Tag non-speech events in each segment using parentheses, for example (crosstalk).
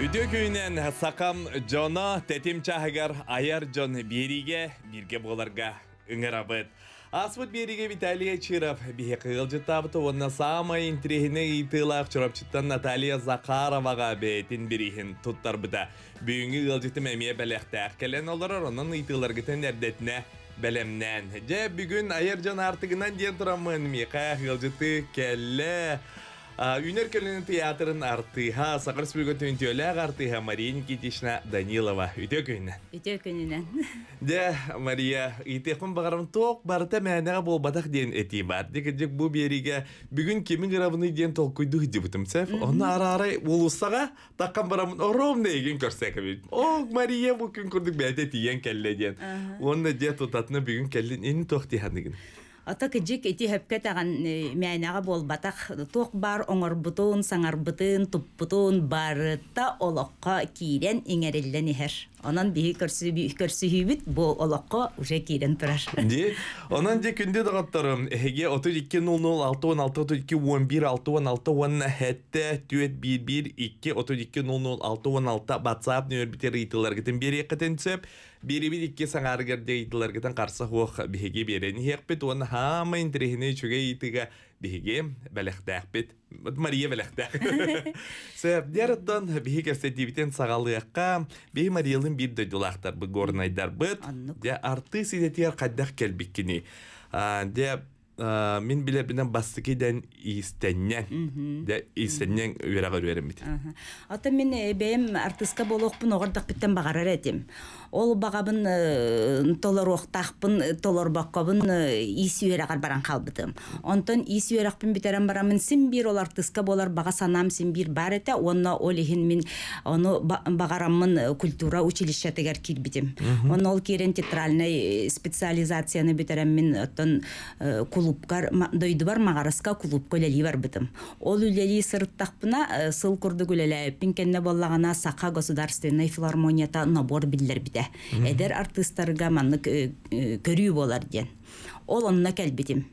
Үдөгүйінен Сакам жоно тетим чағығар аяр жон бериге бірге боларға үңірабыт. Аспыт бериге Виталия Чиров. Бихе кыгылжытабыты онна самай интрихине ийтылақ чурапчыттан Наталья Захароваға бейтін бірихін туттар бұта. Бүйінгі кыгылжыты мәме бәләқтәқ кәлен оларар оның ийтыларғы тәнердетіне бәлемнән. Жә бүгін айыржан артығынан ден тұрамын. Миқа кәлі. Үйнер көлінің театрын артыға, сақыр сүбігін түнтіөлі артыға Мария Никитична Данилова. Үйте көйіні. Үйте Де, Мария, үйтеқін бағарым тоқ барыта мәнеға бол бадақ дейін әті бар. Декедек бұл береге бүгін кемін ғырабыны дейін тол деп дебітім сәф. Оны ара-арай олысаға таққан барамын ором нейген көрсәк әбейді. О, Мария, бұл күн көрдік бәйті тиен кәлі дейін. Оны де тұтатыны бүгін кәлін ені тоқ дейін. Ата кыжык эти хөпкә таган э, мәйнәгә болбатах тоқ бар оңорбутун, саңарбутун, туппутун барыта олоққа киирен иңереллен иһер. Онан биһи көрсү би көрсүһүбүт бу олоққа уже киирен турар. (laughs) Ди, онан же күндә дагаттарым, эге 320061161616 хәтта 411 2 3200 WhatsApp нөмер битер итәләргә бере Беребит икки саңаргерде итыларгытан қарсақ биһиги берени хекпит уон хаама интрихини чуге итига биһиги бәлэхтээхпит Мария бәлэхтээх. (laughs) Сәбдер оттон биһи керсетибитен сагалыакка биһи Мариялын бир дөдүлахтар бы горнайдар быт. Де арты сидетиер каддах келбиккини. Де мен біле бинен бастыки ден истеннен де истеннен үрәгә үрәм мен бем артистка болохпун огырдык биттен багарар этим. Ол багабын толор уктакпын, толор баккабын иси үрәгә баран калбытым. Онтон иси үрәкпин битерен барамын син бир ол артистка болар бага санам син бир бар эте, онна олихин мин оны багараммын культура училища тегер кирбитим. Он ол керен театральный специализацияны битерен мен оттон клубкар дойду бар магараска клуб көлели бар ол үлели сырыттақпына э, сыл курду күлеле пинкенне боллагана сака государственной филармонията набор биллер бите эдер артисттарга манны э, э, көрүү болар диен ол онна келбитим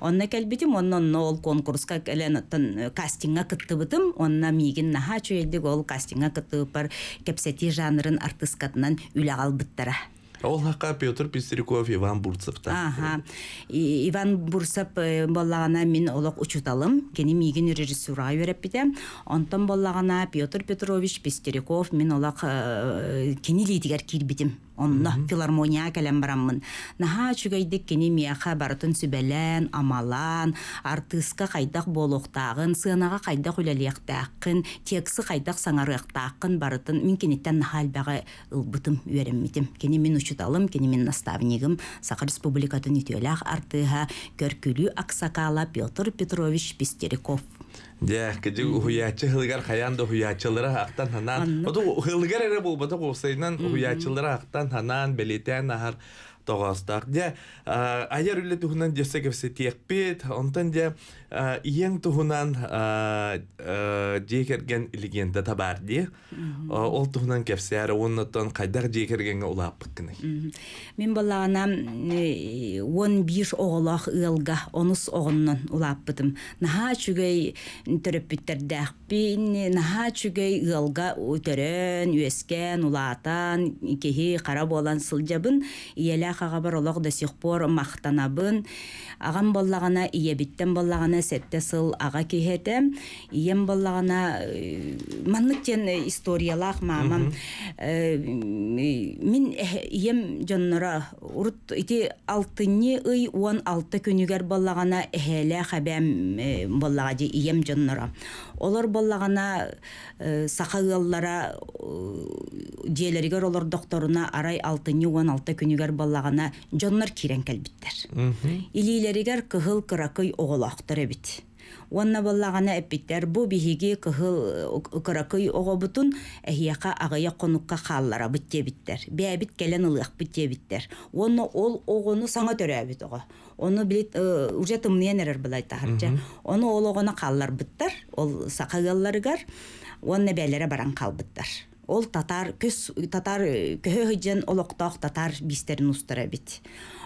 онна келбитим оннон ол конкурска келенаттан кастинга кыттыбытым онна мигин наха чуэлдик ол кастинга бар кепсети жанрын артисткатынан үле албыттара Ол Петр Пестериков, Иван Бурцевта. Иван Бурцев э, боллағана мен олық учуталым. Кені мигин режиссура өріп біде. Онтан боллағана Петр Петрович Пестериков мен олак э, кені лейдігер кел онно филармония келем бараммын наха чугайдык кини мияха барытын сүбәлән амалан артыска кайдак болуктагын сыанага кайдак үлэлиэхтааккын тексы кайдак қын барытын мин киниттен нахалбага ылбытым үэреммитим кени мин учуталым кини мин наставнигим саха республикатын үтүөлээх артыха көркүлүү аксакала петр петрович пестериков Дәкеде уячы хылгар хаянда уячылары ақтан Бұл Оду хылгар ақтан белетен тоғастар де аяр үлле туһунан жесе кепсе тиекпит онтан де иең туһунан жекерген легенда табар ди ол туһунан кепсе ары оннотон кайдак жекергенге улааппыт мен балаана 15 э, биш оголох оныс онус оғоннон улааппытым наха чүгей төрөппиттердеакпин наха чүгей ыалга үтөрөн үескен улаатан кихи кара болан сылжабын иелях хабар олох да сих пор мақтанабын агам боллағана, иебиттен боллағана, сетте сыл аға кихете ием боллағана, э, манныктен э, историялах мамам мин э, ием жоннора урут ити алтынни ый уон алты күнүгер боллагана эхеле хабем боллаға же ием жоннора олар боллағана, сахагыллара диелеригер олар докторуна арай алтыни уон алты күнүгер боллағана жоннор кирен келбиттер Бихигеригер кыһыл кыракый оголақтыр бит. Онна боллағана әппеттер бұ бихиги кыһыл э, кыракый оғобутун әхияқа ағая қоныққа қаллара бүттебіттер. Бәбіт келен ылық бүттебіттер. Оны ол оғыны саңа төрәбіт оға. Оны білет, э, уже тымнен әрір білай Оны ол қаллар бұттар, ол ғар, онна бәлері баран қалбыттар. ол татар күс татар э, көһөҗен олоқтоқ татар бистерин устыра бит.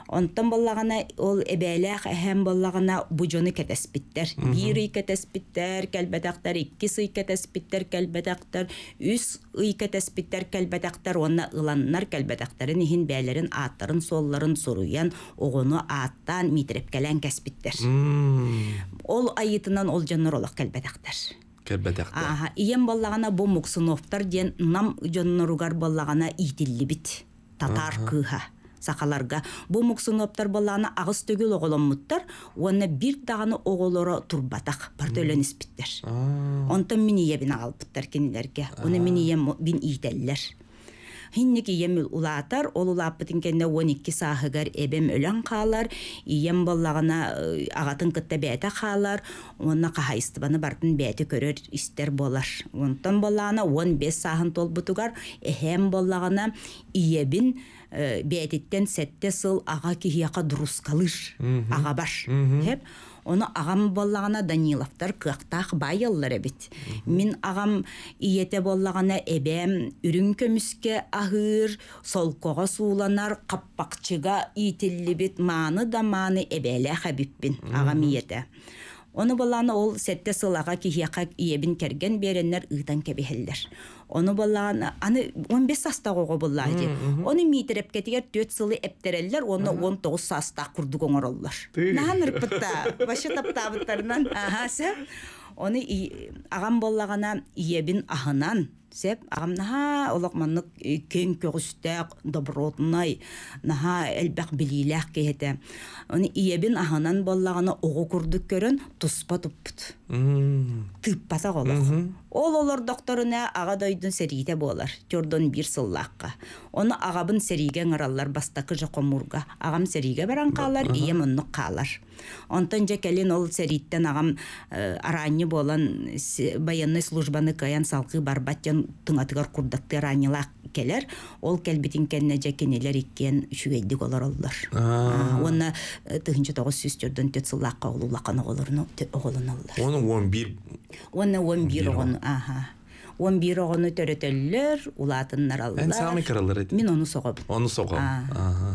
Онтан боллагына ол эбелех эһем боллагына бу жоны кетес биттер. Бири кетес биттер, келбедақтар, икки сый кетес биттер, келбедақтар, үс ый кетес биттер, келбедақтар, онна ыланнар келбедақтарын ин бәйлерин аттарын солларын суруян огыны аттан митреп келен кетес биттер. Ол айытынан ол жаннар олоқ келбедақтар. кербетехте ием иен боллагана бомуксуновтар ден нам баллағана боллагана біт. татар кыха сақаларға бұл мұқсыноптар баланы ағыс төгіл мұттар. оны бир дағаны оғолоро турбатақ партөленіспіттер онтан мен иебин алыппыттар кенілерге. оны мен ием бин хинник иемил улаатар ол улааппытын кенне он икки сааһыгар эбем өлөн каалар ием боллагана э, ағатын кытта бээте қалар, онна кахайыстыбаны бартын бээте көрөр истер болар онтон боллағына он бес саахын толбутугар боллағына боллагана иебин э, бээттен сетте сыл аға кихияка қалыш, аға баш хеп Оны ағам боллағана Даниловтар қықтақ байыллар бит. Мин ағам иете боллағана эбем үрін көміске сол қоға сууланар қаппақчыға итилли бит мааны да мааны эбеле хабиппин ағам иете. Оны болланы ол сұлаға сылаға кихияқа иебін керген береннер ыдан кебехелдер. Оны болан, аны 15 саста қоғы болады. Оны митереп кетігер 4 сылы әптерелілер, оны 19 саста құрдық оңыр олар. Нан ұрпытта, башы таптабыттарынан. Ағасы, оны ағам боллағана ебін ағынан, сеп ағам наха олақ маннык э, кен көгістәк добротнай наха әлбәк билиләк оны иебин аханан боллағаны огу күрдік көрөн туспа туппут тыппата қолық. ол олар докторына аға дойдун болар жордон бир сыллаққа оны ағабын сериге бастақы бастакы жокомурга ағам сериге баран каалар ием қалар. каалар онтон же кәлен ол сәриттен ағам э, араңы болан баянны службаны каян салқы бар баттен тұңатығар құрдықты араңыла келер ол кәлбетін кәліне же кенелер еккен олар олылар. Оны э, тыгынчы тоғыз сестерден төт сыллакка лақаны оголорну олын оны 11 оны аха он бир огону төрөтөллөр улаатыннар аллар мен ону согом ону согом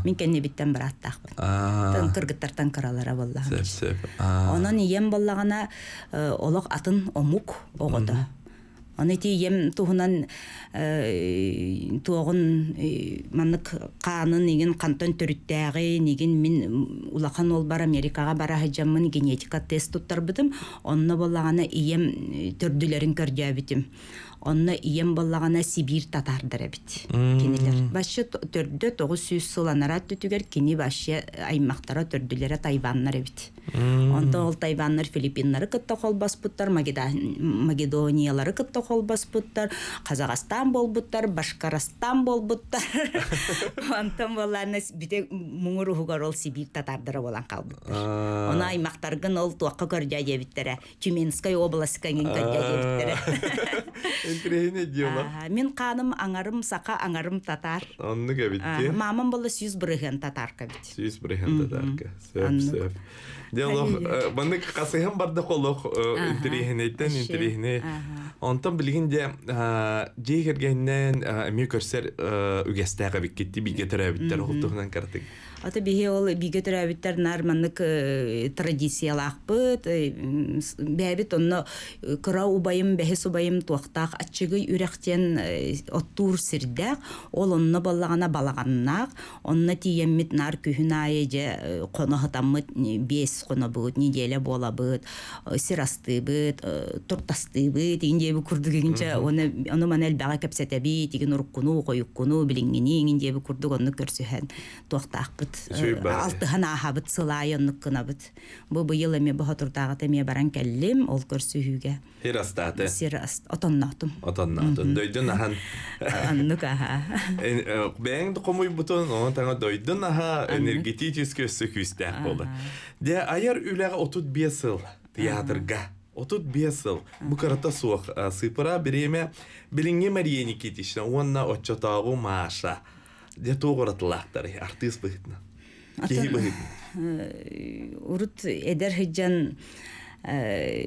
мен кенне биттен бараттаакпын кыргыттартан кыралара болла онон ием боллагана э, олок атын омук огото ону ти ем туһунан э, туогун э, маннык қанын неген қантон төрүттәги нигин мен улахан ол бар Америкаға бара генетика тест туттарбытым. онно боллагана ием төрдүләрен көрдәбитим онно ием боллагана сибир татардыр бит кинилер башчы төрдө тогуз сүз сыланара түтүгер кини башчы аймактара төрдүлере тайваннар бит онто ол тайваннар филиппиннары кытта холбаспыттар магедониялары кытта холбаспыттар казакстан болбуттар башкарстан болбуттар (laughs) онтон боланы бите муңур угар ол сибир татардары болан калбыттар оны аймактаргын ол туакка көрдя дебиттере тюменская область кеңин көрдя дебиттере (laughs) мен каным аңарым сака аңарым татар онны кебитти мамам болы сүйүз брыген татарка бит сүйүз брыген татарка сөп сөп Делох баны барды колох интерегенейтен интерегене. Онтон билген де жегергеннен ми көрсер үгәстәгә бик китти бик Ата бихе ол биге төрәбиттер нарманнык э, традициялақпыт, э, бәбит онно э, кыра убайым, бәһе субайым туақтақ атчыгы үрәхтен оттур сирдәк, ол онно баллагана балаганнак, онно тиеммит нар күһүнае же коноһатаммыт бес коно бут, неделя бола бут, сирасты бут, туртасты бут, инде бу күрдүгенче оны оны манел бага кепсетеби, тиген уруккуну, койуккуну, билингени, инде бу күрдүгөннү көрсөһөн туақтақ быт алтыһанааха быт сылайоннук кына быт бу быйыл эми бохотуртаагыт эми баран келлим ол көрсүһүүгэ сирастааты отонноотум отонноотун дойдун ахан (laughs) аннук аха комуй э, э, бутун таңа дойдун аха энергетический де аяр үлэҕа отут бесыл театрга отут бесыл суох сыпыра онна маша не тогыр атлактар артис бытна кей бы э, урут эдер хеджан э,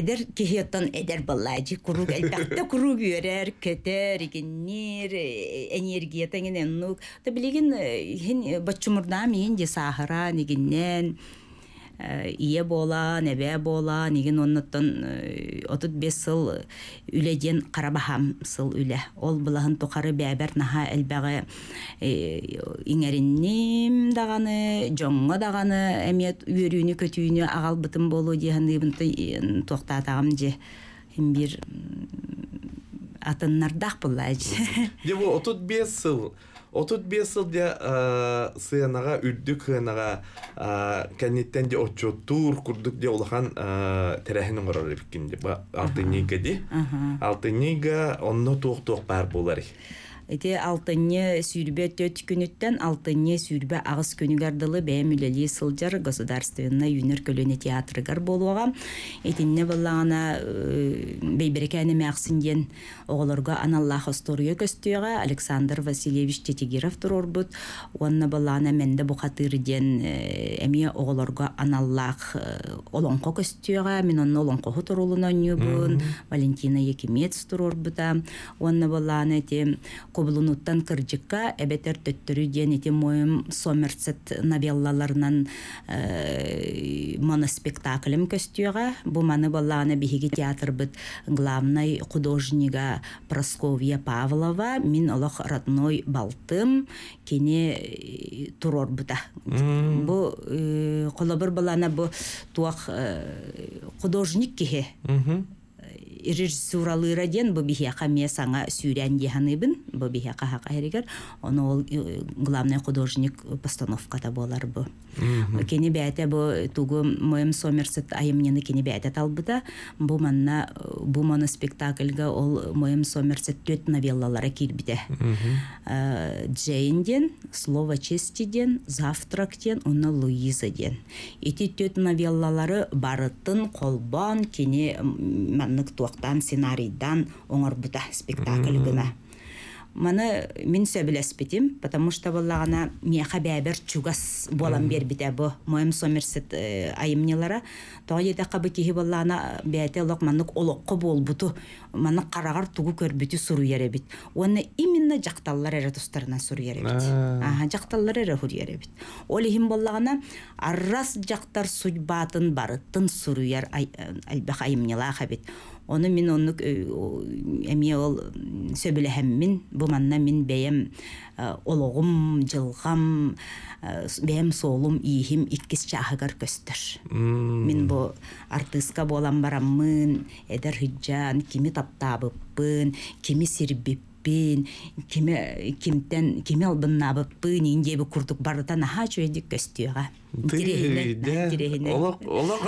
эдер кейеттан эдер баллайжи куру гайтта куру берер кетер генер э, энергия тенген нук да билеген хин бачмурда мен де сахра нигеннен ие бола небе бола неген оннотон отут бес сыл үледен қарабахам сыл үле ол бұлағын тоқары бәбәр наха әлбәғі иңәрінним дағаны жоңғы дағаны әмет үөрүүнү көтүүнү ағал бытым болу дейін ибін тоқтатағым же бир атыннардақ бұлай Деп отут бес сыл Отут бесыл де сыянаға үлді кыянаға кәнеттен де отчо тур күрдік де олахан тәрәхін ұңғырар епкен де. Алтын неге де. Алтын неге онны туық-туық бар болар. Эти алтынне сүйрбе төт күнүттен алтынне сүйрбе ағыс көнігардылы бәйім сылдар сылжар государственна юнер көлөне гар болуға. Этинне боллағана э, бейберекәні мәқсін ден аналлах остория көстіға Александр Васильевич Тетигиров тұрор бұд. Онна боллағана мәнді бұқатыр ден әме э, оғыларға аналлах э, олонқо көстіға. Мен онна олонқо тұрулынан юбын. Валентина Якимец тұрор бұда. Онна кобулунуттан кырдьыкка эбетер төттөрү диэн ити моем сомерсет новеллаларынан э, моноспектаклем көстүөҕа бу маны боллаана театр театрбыт главный художнига Просковья Павлова мин олох родной балтым кини э, турорбута бу колобур э, балана бу туах художник кихе режиссуралы раден бу бихияка ме саңа сүйрән диханыбын бу оны ол э, главный художник постановката болар бу кени бәте бу тугу моем сомерсет айымнены кени бәте талбыта бу манна бу спектакльга ол моем сомерсет төт э, новеллалары килбите джейнден слово честиден завтрактен оны луизаден эти төт новеллалары барытын колбан кени оҡтан сценарийдан оңор бута спектакль гына. Мана мин сөбеләс битем, потому что баллагана мия хабе бер чугас болам бер битә бу. Моем сомерсет э, айымнелара тоҗыда кабы киһи баллана бәйте лоқманлык олоққа бол буту. Мана карагар тугу көр бүтү суру яре бит. Оны именно жақталлар ара тустарына суру яре бит. Аһа жақталлар ара хур яре бит. Оли хим баллагана арас жақтар судьбатын барыттын суру яр айбах э, айымнела хабит. Оны мен оны эми ол сөбүлэхэммин буманна мен бэйэм олығым, жылғам э, бэйэм солым, иім иккисче ахагар көстір. Мен бу артысқа болам барамын, әдір хүджан, кемі таптабыппын, кемі сирбип пин киме кимтен киме албынна бы пын инде бы курдук барда на хачу инде көстүгө интересно олок олок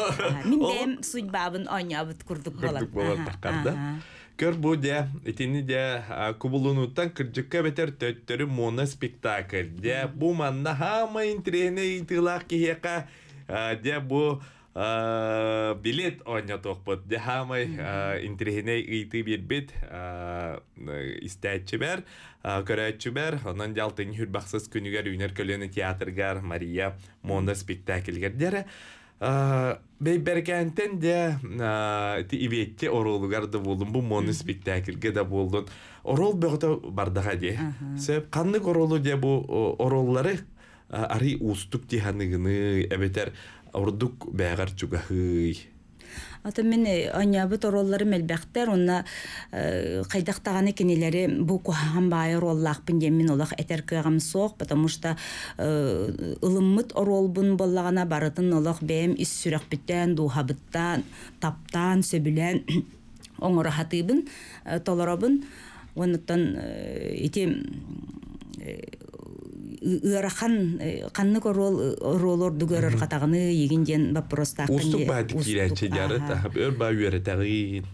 миндем судьбабын оңябыт курдук болот курдук болот карда бу де итини де кубулунуттан кырджыкка бетер төттөрү муна спектакль де бу манна хама интересно итылак кехека де бу Э, билет оня тохпот де хамай э, интригене ити бит бит э, э истечбер көрөчбер анан жалтын хур бахсыз күнүгөр үнөр көлөнү театргар мария монда спектакльгер дер э бейбергентен де ти иветте оролугар да болдум бу монда спектакльге да болдум орол бөгөтө бардага де себеп кандай орол де бу ороллары ари устук тиханыгыны эбетер ордук бәғар чугахый. Ата мен э, анябы тороллары мэлбэхтер, онна қайдақтағаны э, кенелері бұ байыр байы роллақ бін мен олақ әтер соқ, потому что э, ылыммыт орол бұн боллағана барытын олақ бәйім іс сүрек біттен, таптан, сөбілен, (coughs) оңырахатыбын, толоробын. Оннықтан, ете ыарахан канны э, корол э, оролор дугөрөр катагыны егинден вопростак устук баатик киряче ярыт өр баа үйөрө тагын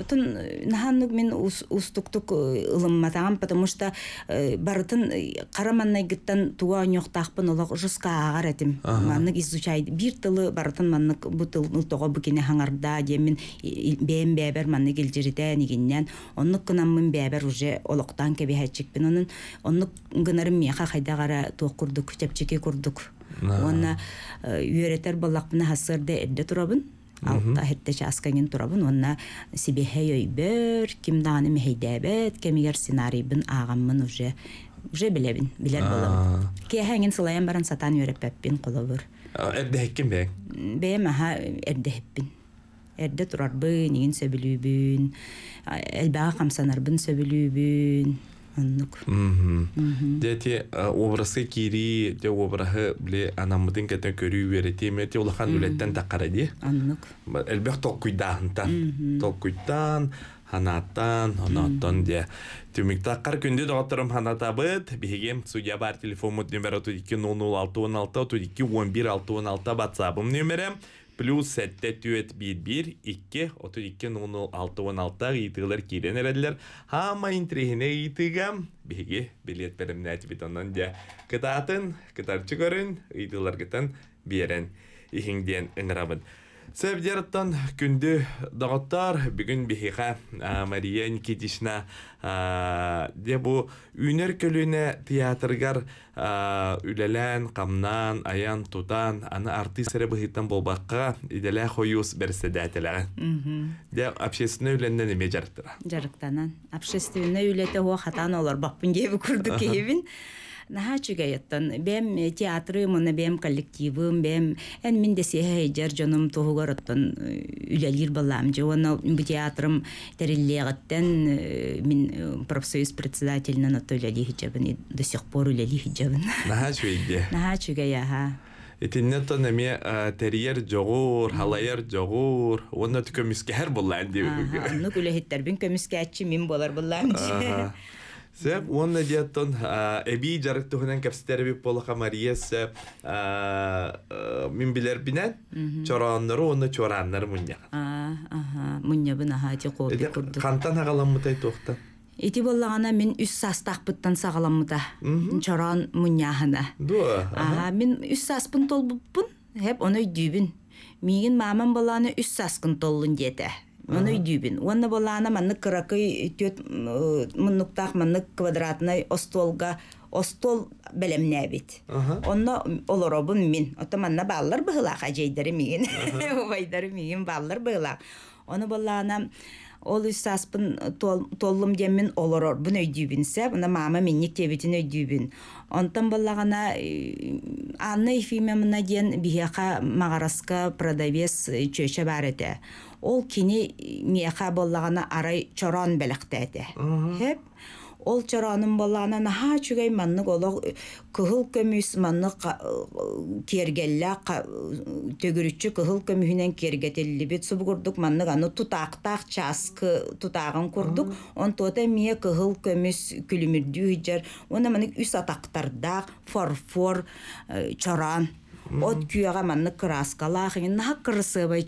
отун э, мен устуктук э, ылымматаам потому что э, барытын караманнайгыттан туа оньохтаахпын олох жуска аагар этим маннык изучай бир тылы барытын маннык бу тыл ылтого букине хаңарда диемин бээм бээбер маннык илжирите нигиннен оннук кынаммын бээбер уже олықтан кебихэчикпин онун оннук гынарым меха хайдагара туох курдук чепчики курдук оны үйөретер баллакпына хасырды эдде турабын алта хетте часканын турабын онна сибеһе өйбөр ким дааны мехейдәбет кемигер сценарийбын мен уже уже билебин билер болам кехәңин сылайан баран сатан өрәппәппин колобур эрдехеккин бәң бәм аха эрдехеппин эрде турарбын иген сөбүлүүбүн элбага камсанарбын сөбүлүүбүн аннук дете образы кири те образы бле анамдын кете көрүү беретиме те улахан үлеттен такара аннук элбек толкуйдаантан толкуйдан ханаттан оноттон де түмиктаккар күндү доторум ханатабыт бигем судья бар телефон номер отуз эки ноль ноль алты он алты отуз эки он бир алты он алты ватсабым плюс 7-4-1-1-2-32-0-6-16-ыйтығылар кейден әрәділер. Хама интригіне ұйтығам, беге билет бәрімін әтібетонан де күтатын, күтарчы көрін, ұйтығылар күтін берін, ихіңден ұңырабын. Құрын. Сәбдерттан күнді доғаттар бүгін бихиға Мария Никитична де бұ көліне театргар үлелән, қамнан, аян, тутан, аны артист әрі бұхиттан болбаққа иделә қойуыз берсі дәтілі. Де общественный үләнден еме жарықтыра? Жарықтанан. Общественный үләті оқ қатан олар бақпын кейбі күрді кейбін. нахачуга яттан бем э, театры мына бем коллективым бем эн миндә сеһей җир җаным тугыр аттан э, балам баллам җоны бу театрым тәрилләгәттән э, мин профсоюз председателенә Анатолий Алехичевне до сих пор үләлгер җавын нахачуга я ха Эти нетон эме терьер жогур, халайер жогур. Онда төкөмискә һәр булла инде. Аһа, ну күле һәр бин мин булар булла (laughs) Сэп уонна диаттон эби жарыктыгынан кепстерби полоха Мария сэп мин билер бинен чораннары онна чораннары мунья. А, ага, мунья бина хати қолды курды. Кантан агаламытай тохта. Ити боллагана мен үс састақпыттан сағаламыта. Чоран муньяхана. Дуа. Ага, мен үс саспын бұппын, хеп оны дүйбін. Мигин мамам баланы үс саскын толын деді. Оны үйдүйбін. Оны болана манны кыракы төт мұннуктақ манны квадратный остолға остол бәлемне бит. Онна олоробын мин. Ота манна баллар быһылақ ажейдері миген. (laughs) Убайдары миген баллар быһылақ. Оны болана ол үсаспын толлым деммин олорор бұн өйдүйбінсе, бұна мама минник тебетін өйдүйбін. Онтан болағана Анна Ефимовна ден бияқа мағараска продавец чөші бар әті ол кини э, мияха боллағана арай чорон белектети хеп ол чараным боллағана, наха чугай манны голог э, күхіл көміс манны э, кергелі, төгүрүччү күхіл көмүнен кергетелли бит күрдік, маннық аны тутактак часқы тутагын курдук он тота мие күхіл көміс күлімірді жер уна маннық үс фор-фор чоран. от күйөгө манны краскалах наха бай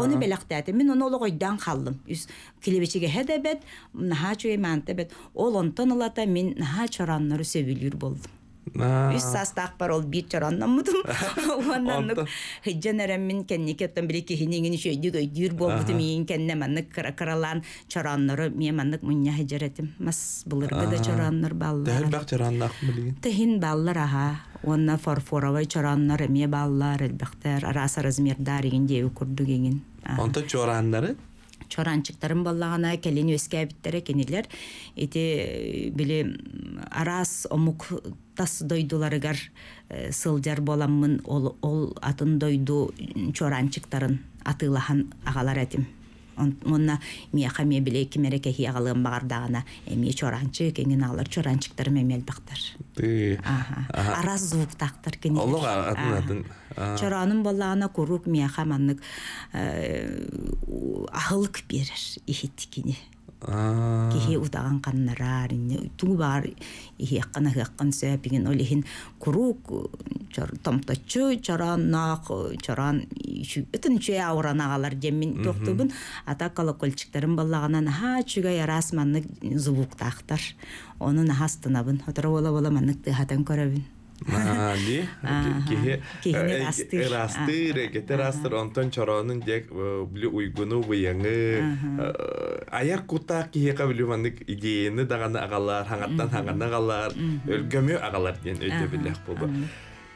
Оны беләк тәте. Мин оны олыгойдан халлым. Үз килебечеге хәдәбәт, наһа чуй мәнтәбәт. Ол онтон алата мин наһа чораннары сөйлүр булдым. Үс састақ бар ол бит жараннан мұтым. (laughs) Уаннан нұк хыджан әрәммін кәнне кеттен біле кехенеген шөйдік өйдір бол бұтым ең кәнне мәнік қыралан чаранныры мен Мас бұлырғы да чараннар баллар. Дәр бақ чараннах білген? Тәхін баллар аха Онна фарфоровай чаранныр ме баллар әлбәқтер. Араса размердар еген деу күрдігеген. Онта чараннары? чоранчыктарын баллагана келин өскә биттәре кенеләр эти э, биле арас омук тас дойдулары гар э, сылдар боламмын ол ол атын дойду чоранчыктарын атылаган агалар әтим онна мияха ме биле кимереке хиагалым багардагына эми чоранчы кенин алар чоранчыктар мемелбактар араз звук тактар кене олуг атын чоранын боллагына э, курук мияха маннык ахылык берер ихиттикини кихи удаган каннарар тугу бар ихияккана хыаккан сөпигин олихин курук томточу чоран нах чоран үтүн чүй ауранагалар демин токтубун ата колокольчиктерин баллаганан ха чүгө ярас маннык зубуктактар онун астынабын отура бола бола маннык тыхатан көрөбүн Али, (laughs) кихе э, расты, рекете растыр, э, онтон чоронын дек э, бли уйгуну буяңы. Аяр кута кихе кабли ванник идеяны даганы агалар, хаңаттан хангана агалар, өлгөмө агалар ден өйдө билек болду.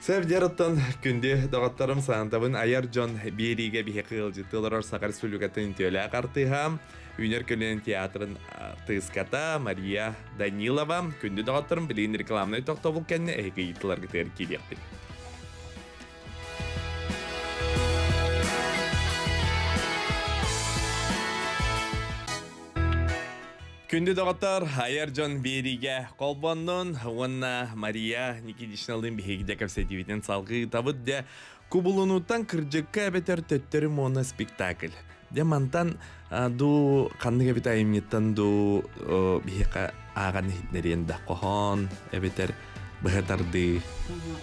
Сәвдераттан күнде доғаттарым саңтабын аяр жон бериге бихекыл жытылар сағар сүлігетін төлі қартыға. Үйнер көлінің театрын тыската Мария Данилова күнде доғаттарым білейін рекламны тоқтабыл кәнне әйгі етілар кетер Күнді доғаттар Айарджан Бериге қолбаннон Уанна Мария Никидишналдың бігегіде көпсетивітен салғы табыд де Кубулунуттан кырджыққа әбетер төттері моны спектакль. Де мантан ду қандыға бет айымнеттан ду бігеға ағаны хитнерен да қохон әбетер бұғатарды.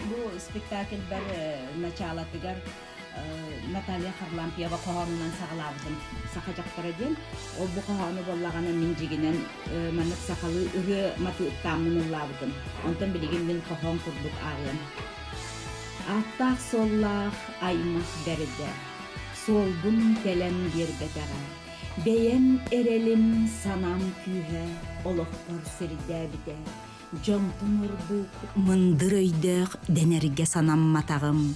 Бұл спектакль бір началатыгар Э, Наталья Харлампиева қоғанынан сағылабыдым. Сақа жақтараден, ол бұ қоғаны боллағаны мен жегенен мәнік сақалы үгі маты ұттамын ұлабыдым. Онтан білеген мен қоған құрдық ағылым. Аттақ соллақ аймақ дәрді, солбын тәлем бербетара. Бәйен әрелім санам күйі, олықтар сірді біде жомтун урбук мындыр өйдөк денерге матағым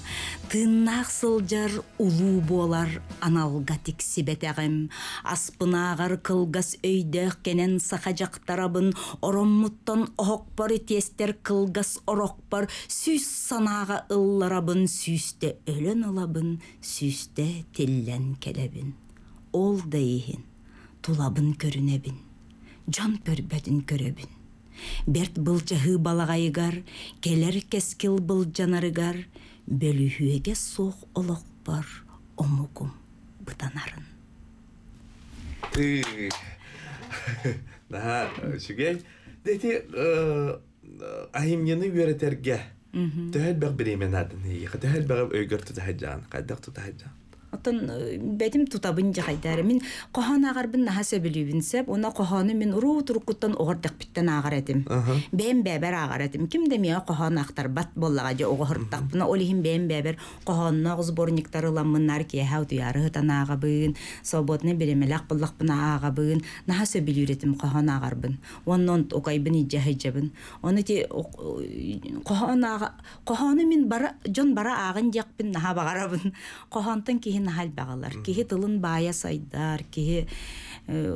тыннаак сылжар улуу буолар аналга тиксибетагым аспынаагар кылгас өйдөк кенен саха жактарабын ороммуттан охокпор тестер кылгас орокпор сүс санаага ылларабын сүүстө өлөн ылабын сүүстө теллен келебин ол да тулабын көрүнебин жан көрбөдүн көрөбүн Берт жағы балағайыгар, келер кескил былжанарыгар, бөлүхүеге соқ олық бар омукум бұтанарын. Э, (laughs) да, шүгей, дети э, айымнені үйретерге, төхел бәқ біремен адын, төхел бәқ өйгір тұтахаджан, қайдақ тұтахаджан отон э, бетим тутабын жахайдары мен кохон агарбын наха сөбүлүүбүн сеп уна кохону мен уруу турукуттан огордакпиттен агар этим бэм бэбер агар этим ким демия кохон актар бат боллага же огохордакпына олихин бэм бэбер кохонно сборниктар ыламмыннар киэхэ утуяры хытан агабын свободный беремелак буллакпына агабын наха сөбүлүүретим кохон агарбын оннон укайбын жабын оны ти кохон кохону мен бара жон бара агын жакпын наха багарабын кохонтон кихи киһи нахал бағалар киһи тылын баая сайдар киһи э,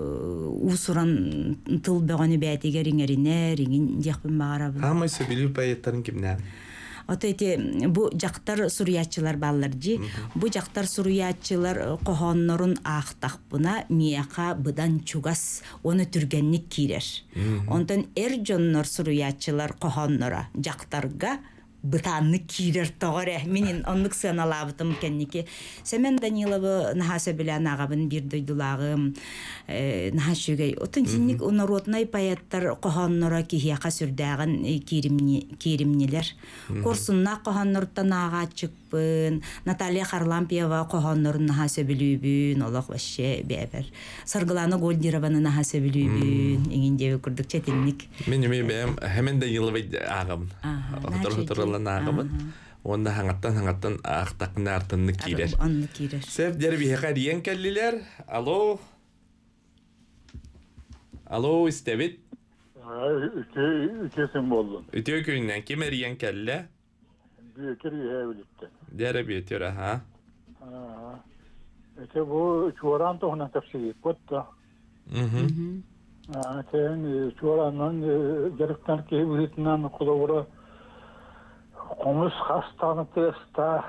усуран тыл бөгөнү бәтиге риңерине риңин жакпын баарабын хамысы билип баеттарын кимнен Ото эти бу жактар суруячылар баалар жи. Бу жактар суруячылар кохоннорун аахтахпына буна быдан чугас ону түргенник кирер. онтон эр жоннор суруячылар кохоннора жактарга бытанны кирер тогар э менин анык саналабытым кенники семен данилова наха себеле нага бин бир дойдулагым э наха шуга отын синник унаротнай паяттар кохоннора кия касурдагын керимне керимнелер корсунна кохоннортан ага чыкпын наталия харлампиева кохоннорун наха себелүбүн аллах ваще бебер саргыланы голдированы наха себелүбүн ингендеби курдук четинник мен мен хемен данилова агам ҡыланағымын. Онда һаңаттан һаңаттан ахтаҡ нәртен киләр. Сәф дәрби һәр ҡәдиен кәлләр. Алло. Алло, истәбит. Ай, үтәй, үтәсем булды. Үтәй көйнән кемәр ян Ага. Ага. Ага. Ага. Ага. Ага. Ага. Ага. Ага. Ага. Ага. Ага. Ага. Ага. Ага. Ага. Омус хастаны теста,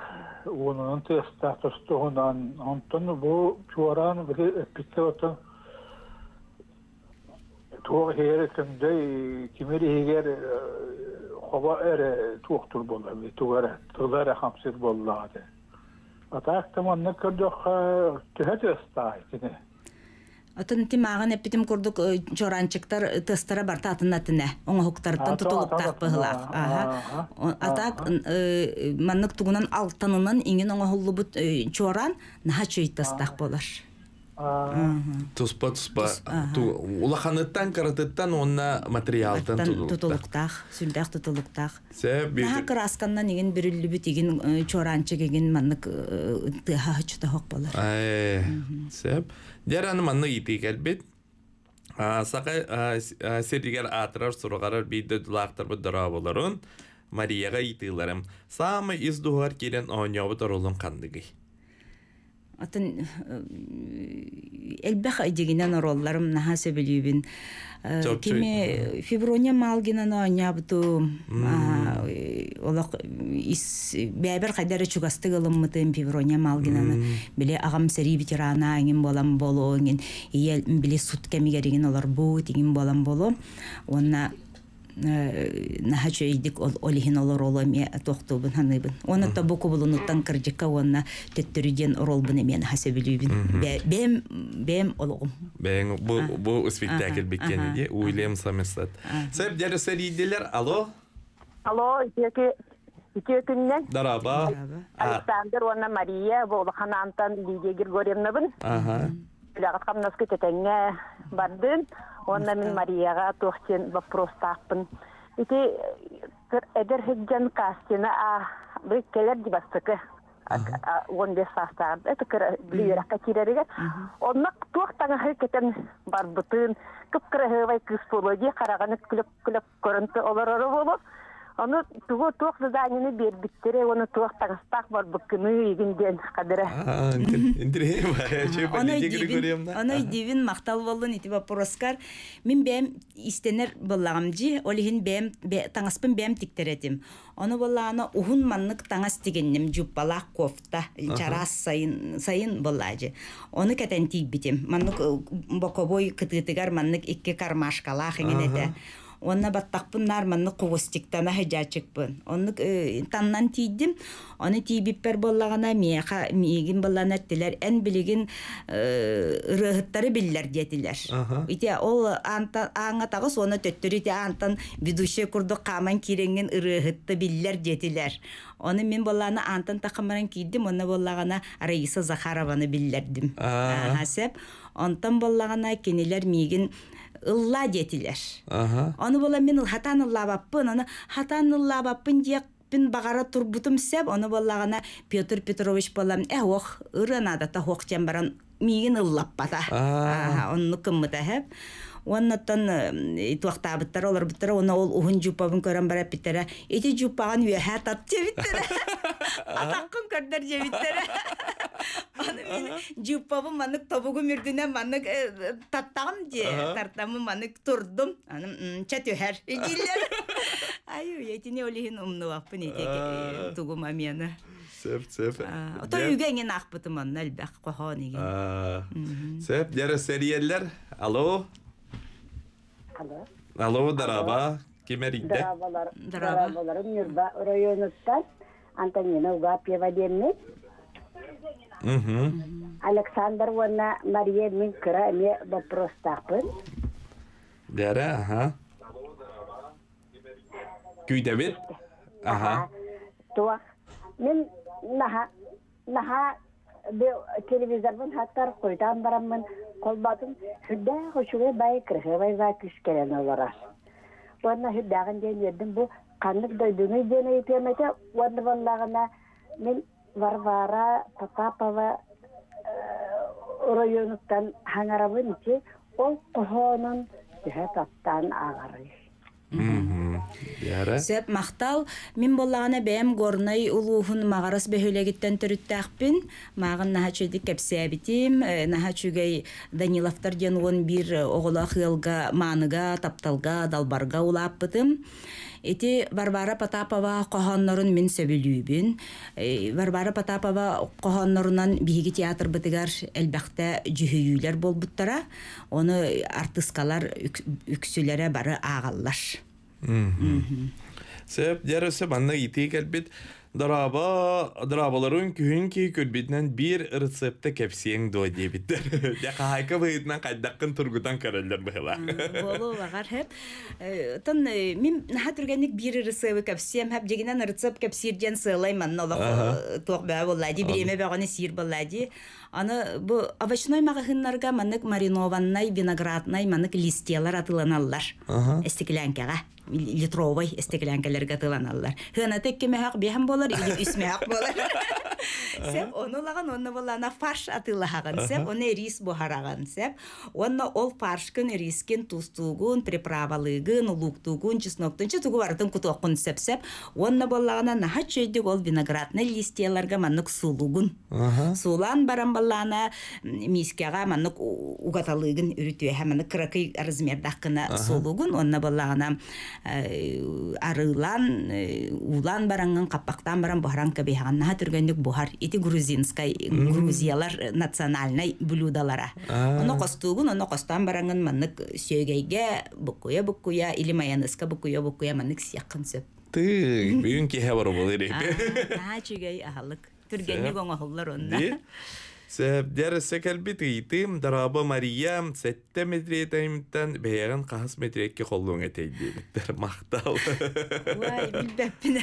унун теста тостунан онтон бу чуаран бир эпизод. Тур хереттен дей кимири хегер хаба эр тохтур болдум, тугара, тугара хамсир болдум. Атак таман нэ кэрдэ хэ тэ хэ Отын ти мағын әппетім көрдік жоранчықтар э, э, бар татын атына, оңа хуктардан тұтылықтақ так Атақ э, маннық тұғынан алтанынан ingen оңы бұт жоран наға тастақ болар туспа туспа Улахан карат каратыттан онна материалтан тутулуктах сүлдах тутулуктах наха красканнан иген бүрүллүбү э, тиген чоранчы кеген маннык э, тыха чутахок болар э, сеп аны манны итик элбет сака сердигер атырар суругарар бийде дулактар бу дара болорун марияга итыйларым самый из дугар келен онёбу торулун кандыгый атын э, элбэх айдегинен ролларым наха сөбелюбин. Э, Кеме фиброне малгинен о нябду, э, олог ис бэбэр хайдары чугасты гылым мытым фиброне биле агам сэри ветерана болам болу, ингин, ингин, биле сут ингин, олар бу ингин, болам боло ингин, Э, наһа чөйдик ол олиһин олор оломе тохтубун ханыбын оны то боку булунуттан кырдыкка уонна мен оролбун бем хасебилүүбүн Бем бэм олугум бэң бу бу спектакль беккен иди уйлем самесат сэп сэри иделер алло алло Ике итекинне дараба александр уонна мария болханантан лидия григорьевнабын ага Лягатқам наскы тетенге бардын онна мен марияға туохтен вопрос тааппын ити эдер кастина а бир келер дибастыкы он бес састагы это кыр биливеракка киреригер кетен кып караганы күлөк күлөк Оны туго туох бер бербиттере, оны туох тагыстак бар бүккүнү игинден кадыра. Интере (laughs) бар, чөй политика көрөм да. Оны дивин мактал болдун ити вопроскар. Мен бем истенер боллагымжы, олихин бем таңаспын бем тиктеретим. Оны боллагана ухун маннык таңас тигенним жуппалак кофта, чарас сайын сайын боллажы. Оны кетен тик битим. Маннык э, бокобой кытытыгар маннык икки кармашкалах иңенете онна баттақпын нарманны кугустиктана чекпын. Оны э, таннан тийдим оны тийбиппер боллағана мияха миигин боллана әттілер. эн билигин ырыхыттары э, биллер диэтилер ол аңа тағыс, соны төттөр ите антан ведущий курдук қаман киреңин ырыхытты биллер оны мен болланы антан тақымыран кийдим онна боллағына раиса захарованы биллердим сеп онтан боллагана кенелер миигин ылла детилер. Ага. бола мен ыл хатан ыллабаппын, аны хатан ыллабаппын диек бағара багара турбутум сеп, аны боллагана Петр Петрович болам, э ох, ырынада та хох чем баран мигин ыллаппата. Ага, онны кыммыта хеп. Оннаттан э, итуақта абыттар олар бұттар, оны ол ұғын жұпабын көрін барап біттері, еті жұпаған үйе тат жебиттере жебіттері. (laughs) Атаққын көрдер жебіттері. (laughs) жуппабы манык тобугу мүрдүнө манык таттам же тартамы манык турдум анын чатөхөр дилер аю етине олихин умнуваппын итеге тугума мени сеп сеп ото үгеңен акпытым онун элбек кохоон иген сеп дера сериелер алло алло алло дараба кимерикде дарабалар дарабаларым нюрба районуттан антонина угапьева демес Александровна Мария мен кірәме да, Дәрі, аха. Күйдәбет? Аха. Мен наха, наха хаттар қойдан барамын, қолбадым. Хүддә хүшуге бай кірге бай бай күш келен олара. Бұны хүддәғын дейін бұл қанық дейін оны мен Варвара Потапова э, районуттан хаңарабын ити ол кохонун түһэ таптан мен сеп мактал мин боллагана бэм горнай улуухун магарас бөһүлегиттен төрүттээхпин маагын нахачуйдик кепсээбитим э, нахачугай даниловтар диэн бір бир огола хыалга мааныга тапталга далбарга улааппытым Эти Варвара Потапова қоғаннарын мен сөбілүйбін. Э, Варвара Потапова қоғаннарынан биһиги театр бытыгар әлбәхтә жүһүйүләр болбуттара. Оны артысқалар үксілері бары ағаллар. Сәп, дәрісі банна итей кәлбет. Драба, драбаларын күн ки күрбитнән бер рецепта кепсиен дә дибит. (laughs) Дә хайка бүтнән кайдакын тургудан карәлләр бу хала. (laughs) Болу вагар һәм э, тон э, мин нәһәтергәнек бер рецепт кепсем һәм дигенән рецепт кепсердән сылайман. Ноло э, тор бәвәлә дибиме бәгъәне сир булады. аны бу овощной магазиннарга манык маринованный виноградный манык листелар атыланаллар э, стеклянкага литровой стеклянкалерге атыланаллар хына теккемехак бехем болар или (laughs) үсмехак болар сеп ону лаган онна фарш атылахаган сеп оны рис бухараган сеп онна ол фаршкын рискин тустугун приправалыгын луктугун чесноктун четугу бартын кутокун сеп сеп онна боллагана нахат ол виноградный листеларга манык сулугун сулан баран боллана мискега маннык угаталыгын үрүтү һәм аны маннык кыракый размердаккына солугун онна боллагана э, арылан э, улан баранган каппактан баран бухаран кабиһаган наһа түргөннүк бухар ити грузинскай э, грузиялар национальный блюдолара ону костуугун ону костан баранган маннык сөөгейге букуя букуя или майонезка букуя букуя маннык сияккын сөп ты бүгүн киһэ бар болыр эпе (laughs) наһа чүгей ахалык түргенник оңохуллар онна Сәбдер сәкәлбит үйтім, дарабы Мария сәтті метретайміттен бәйәген қағыс метретке қолуын әтейдейміттер. Мақтал. Уай, білбәппін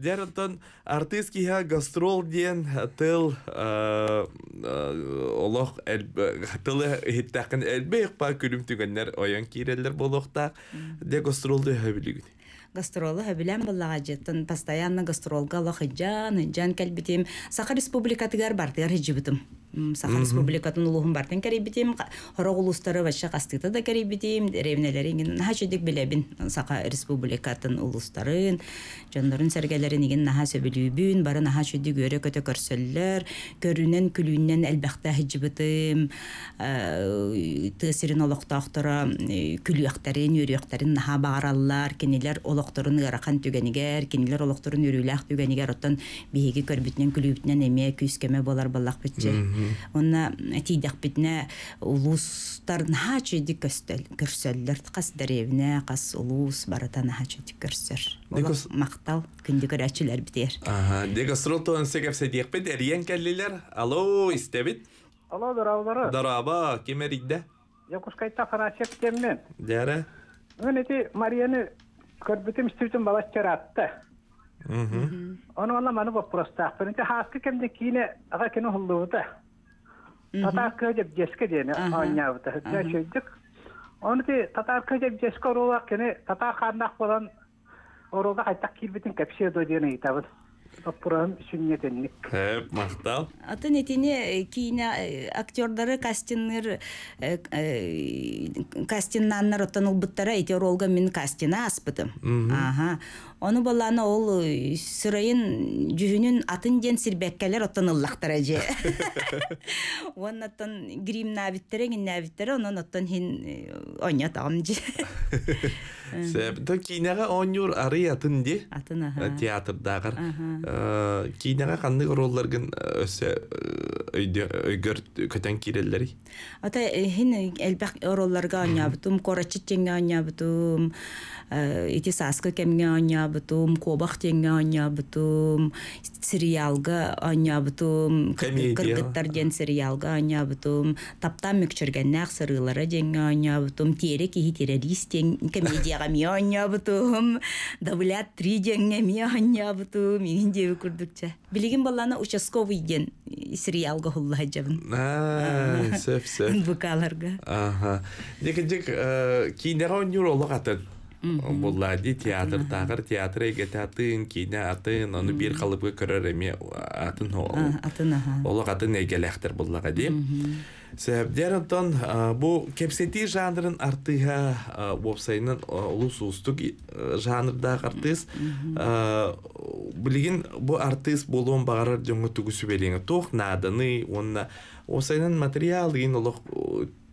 Дәрінтон артист киһа гастрол диен тыл к тылы хиттәкін әлбейік күлім киреллер болуқтақ де гастролды гастролы хөбүлән буллага постоянно гастролға лохыджан ыджан кэлбитим саха республикатыгар бартыгар хиджибитим саха республикатын улуһун бартын кэрибитим хорог улустары вача кастыта да кэрибитим ревнелерингин хачидик билебин саха республикатын улустарын жондорун сергелеринигин наха сөбүлүүбүн бары наха чүдү көрө көтө көрсөллөр көрүнен күлүүнөн элбахта хиджибитим ә, тыысирин олохтоохтора күлүөхтерин үрүөхтерин наха баараллар кинилер олохторун ыарахан түгенигер кинилер олохторун үрүүлээх түгенигер оттон биһиги көрбүтүнен күлүүбүтүнен эме күүскеме болар баллахпытчы онна э, тиидахпитне улуустарын хаачидик көрсөллөр кас деревне кас улуус баратан хаачидик көрсөр мактал күндүгөр ачилер битер дегосротон сегевседиекпит эриен келлилер алло истебит алло дарабалары дараба ким эридде якушкайта харасек теммен дяра Мен эти Марияны көрбүтүм сүтүм бала чарапты ону ола маны боппурастаах биринчи хааскы кемде кийине ага кини хуллууда татар көжеп жеске дени оньябыта сөйдүк онути татар көжеп жеске уруулаах кини татаар хааннак болон оруулда кайтак кирбитин кепсиодо дени итабыз Сапуран сүнетенник. Хәп, мақтал. Атын итине э, кийне э, актёрлары кастиннер, э, кастиннаннар отаны бутта рейтер ролга мин кастина аспыдым. Ага. Оны боллана ол э, сырайын жүһүнүн атын ден сирбеккелер отонуллактар эже. Онун атын грим навиттерең навиттер, онун атын хин оня тамжи. Сеп, то кинага оньюр ары атын ди. Атын аха. Театрдагы. Э, кинага кандай роллор гин өсө өйдө өгөр көтөн кирелери. Ата хин э, элбек ролларга оня бутум, (laughs) корочтенге оня бутум, эти саска кемге оня оньябытум кобах теңе оньябытум сериалга оньябытум кыргыттар ден сериалга оньябытум таптан мөкчергеннәк сырылары деңе оньябытум тере кихи терерис тең комедияга ми оньябытум давлят три деңе ми оньябытум мигин деби курдукча билигин балланы участковый ден сериалга хулла жабын сөп сөп букаларга аха декендик э, кейинега оньюр олоқ атын булла театр тағыр театр еге татын кине атын оны бир калыбы көрер еме атын ол олы қатын ол атын эге лехтер себдер бұл кепсети жанрын артыға бопсайнын ұлы устук э, жанрда артыс билигин бұл артыс болуын бағарар жөңгө түгісі белеңе тоқ наданы онна осайнын материал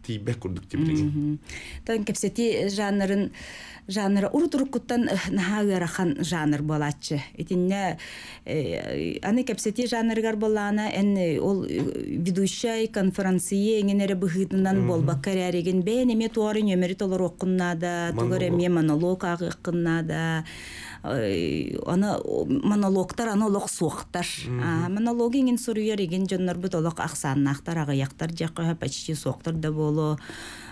тийбек курдук тебиреген тон кепсети жанрын жанры урдурукуттан нахагырахан жанр болачы итинне аны кепсети жанргар болана эн э, ол э, ведущай конференция эңенере быхытынан болбак каряреген бээн эме туары нөмери толор оккуннада тугар эме монолог агыккыннада ана монологтар аны олох суохтар монологи ген суруяр иген жоннорбут олох ахсааннаахтар ағаяқтар жакка почти суохтар да боло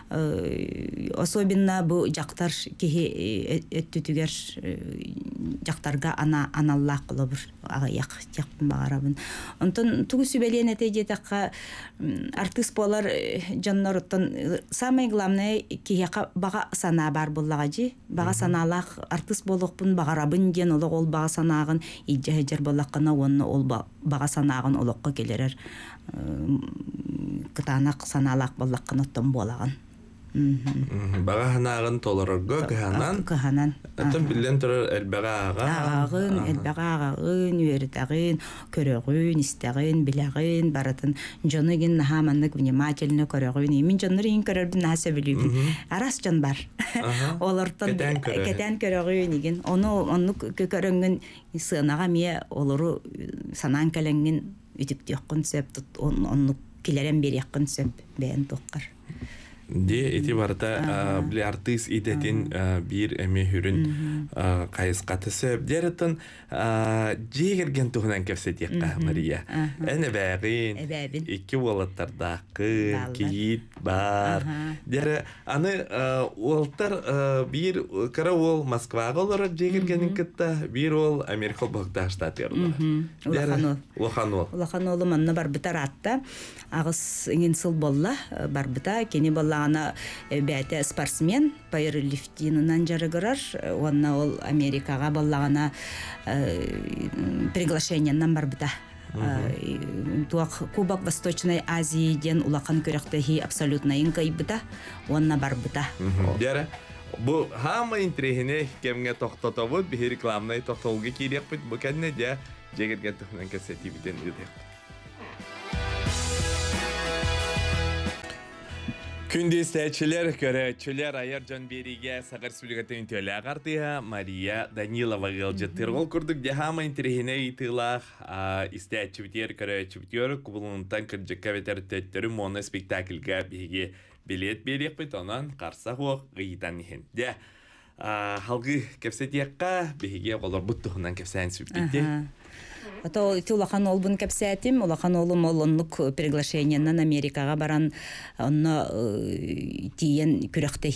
Э, особенно бу жактар кихи э, э, өттүтүгер жактарга ана аналлах кылыбыр агаяк жактын багарабын онтон тугусу белен эте жетакка артист болар жаннороттон самое главное кихияка бага сана бар буллагажи бага саналах артист болохпун багарабын диен олог ол бага санаагын ижжахежер боллаккана онно ол бага санаагын олокко келерер кытаанак саналак боллакканоттон буолаган Бага хана агын толорор гөк ханан. Атын билен тора эл аға. Ағын, Агын аға, бага ага баратын. Жонугин хаманды внимательно көрөгүн, мин жондор ин көрөр Арас жан бар. Олартан кетен көрөгүн иген. Ону онну көкөрөнгөн мие олору санаң келенген үтүп тийгөн сеп тут онну келерен бир яккын сеп де эти барда биле артыс идетин бир эми хүрүн кайыс катысы дереттен жегерген туһунан кепсе тиекка мария эне бәгин икки уолаттарда кыр киит бар дере аны уолтар бир кара ол москвага олорор жегергенин кытта бир ол америка богда штаты улаханол улаханол улаханолу манна барбыта ратта агыс иңин сыл болла барбыта кени болла лана э, бәте спортсмен пауэрлифтинынан жарыгырар онна ол америкага баллагана э, приглашениенан барбыта э, туак кубок восточной азияден ден улахан көрөктехи абсолютно кайбыта онна барбыта дера бу хама интригине кемге тохтотобут бир рекламный тохтолгу кирекпит бу кэнне же жегерген тухнан кесетибитен Күндес әчілер көрі чілер айыр республика береге сағыр сүлігетін төлі Мария Данилова ғылжеттір ол күрдік дехама интерегіне үйтілақ істе әчібітер көрі әчібітер күбілінтан кірджікка моны беге билет берек бет онан қарсақ оқ ғиитан ехен. Де, халғы кәпсетияққа беге олар бұттығынан кәпсәйін Ато ти улахан олбун кепсетим улахан олум олоннук э, приглашениянан америкага баран э, э, онна тиен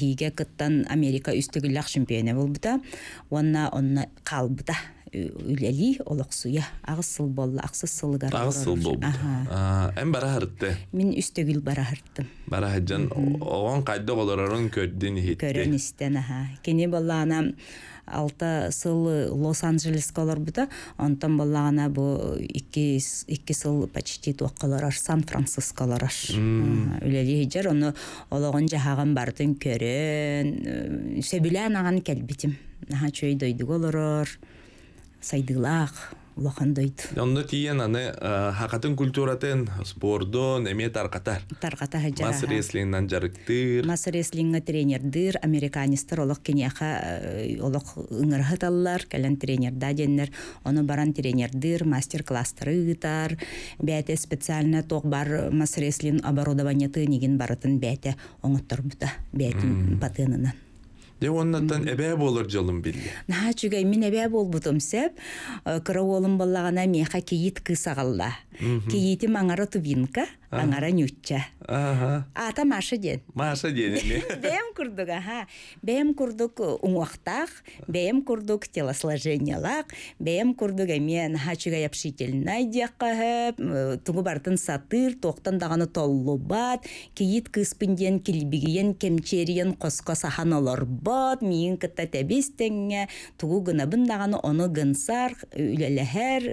хиге кыттан америка үстүгүллах чемпионе болбута Онна онна қалбыта. үләли олоқсуя ағысыл болла ақсы сылгар бол, болды ән бара хартты мин үстегіл бара хартты бара оған қайды қоларарын көрдден хетті көрін кене болла ана алта сыл Лос-Анджелес қолар бұта онтан болла ана бұ сыл почти туақ аш Сан-Франциск аш үләли хеджар оны олоғын бардың көрін э, сөбілі анаған кәлбетім сайдылах улахандойт онно тиен аны э, хакатын культуратын спордон эме таркатар тарката жара мас реслингге жарыктыр мас рестлингга тренердыр американистер олох кенеха э, олох ыңырхыталлар тренер да деннер ону баран тренердыр мастер класстары ытар бәте специально ток бар э, мас реслинг оборудованиеты нигин барытын бәте оңотторбута бәтин патынынан Де оннаттан әбә болыр жылым билли. На чугай мен әбә болбудым сәп, ә, кыра олым баллагана меха кейит кысагалла. Кейити маңара тубинка, аңара нүтчә. Ага. Ата маша ден. Маша ден (laughs) эми. Бәем курдук, аха. Бәем курдук уңвактак, бәем курдук телосложениялак, бәем курдук эми на чугай общительная диякка, тугу бартын сатыр, токтан даганы толлубат, кейит кыспынден килбигиен кемчериен коско саханалар бот миин кытта тэбис теңе тугу гына бындаганы ону гынсар үлелехер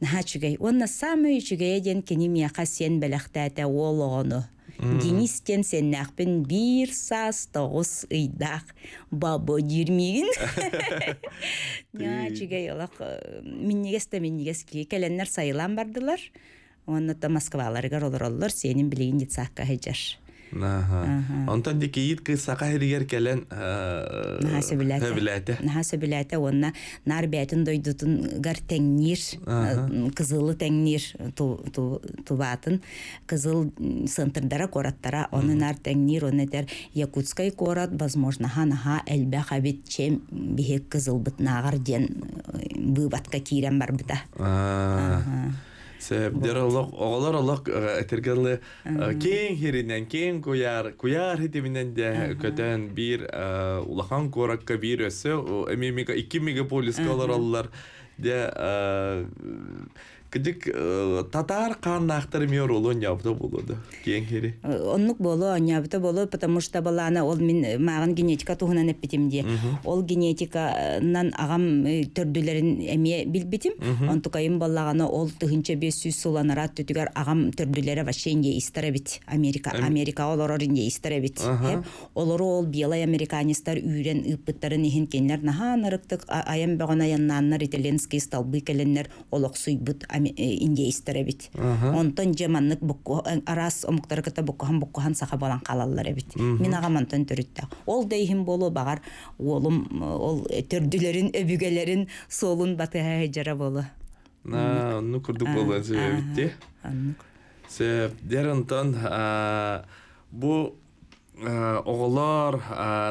наха чүгей онна самый чүгей ден кини мияка сен белехтээте ол ону Денистен сеннәхпен бир сас тоғыз ыйдақ бабо дирмигин. Я (laughs) чигей олақ э, миннегес та миннегес ки сайылан бардылар. Онны та Москваларга ролроллар сенин билигин дит сакка хәҗәр. Аһа. Онтан дике йит кыс сакаһир йер келен, хәбилате. Э, хәбилате онна нар бәтен дойдытын гар тәңнир, э, кызылы тәңнир ту ту ту батын. Кызыл сынтырдара, кораттара, оны нар тәңнир оны тер якутскай корат, возможно, ханга әлбә хәбит чем биһе кызыл бит нагар ден бу э, батка бар бита. Аһа. Сәп, дәр Аллаһ, агалар э, Аллаһ әйтергәнле, э, кин хериннән кин куяр, куяр хитеминнән дә көтән бер э, улахан коракка бирәсе, әмимегә 2 мегаполис калар аллар. Дә, Кдик э, татар кан нахтар мир улу нябыта болуды. Кен кери. Э, оннук болу, нябыта болу, потому что ол мин э, маған генетика туғынан әппетим де. Ол генетикадан ағам төрдүлерін әме он Онтукайым балағана ол тұхынча 500 суланыра түтігер ағам төрдүлері ваше инге бит. Америка, Америка ол орор истеребит. истары ол белай американистар үйрен ұппыттары нехен кенлер. Наха нарықтық айам бағана янна аннар столбы кәленлер ол Э, индейстер эбит онтон же маннык букку э, арас омуктар кыта буккухан хан саха болан калаллар эбит мин агамантон төрүттө ол дейхим болу багар олум ол э, төрдүлерин өбүгелерин солун батыха жара болу ну курдук болу себебитти а бу оголор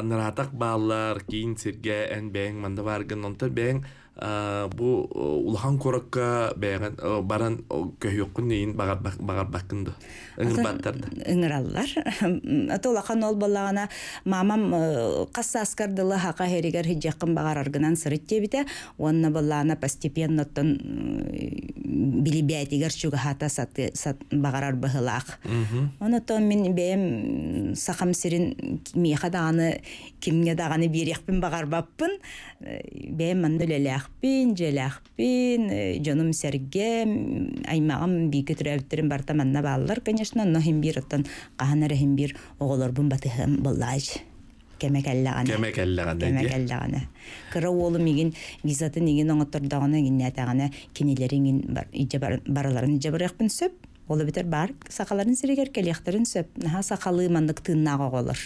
ныратак баалар кийин сирге эн бэң манда баргын онтон бэң Э, бу э, улахан коракка бәгән э, баран көйөккүн дейин багар багар бакынды ыңырбаттарда ыңыраллар ата улахан ол баллагана мамам касса аскардылы хака херигер хиджакын багар аргынан сырыт тебите онна баллагана постепенно оттон билибиятигер чуга хата саты багарар быхылак онотон мен бэм сахам сирин миха дааны кимге даганы бириякпин багарбаппын э, бэм манна өлелээхпин желээхпин э, жонум сергем аймагам биике түрээбиттерин барта манна баалар конечно но бир оттон каханара хим бир оголорбун батыхым боллааж кемек аллагана кемек аллагана кемек аллагана кыра олум игин визатын игин оңоттордагана киннетагана кинелерин бар бараларын жабыракпын сөп Олы бетер бар, сақаларын сирегер, келектерін сөп, наха сақалы мандык тыннағы қолыр.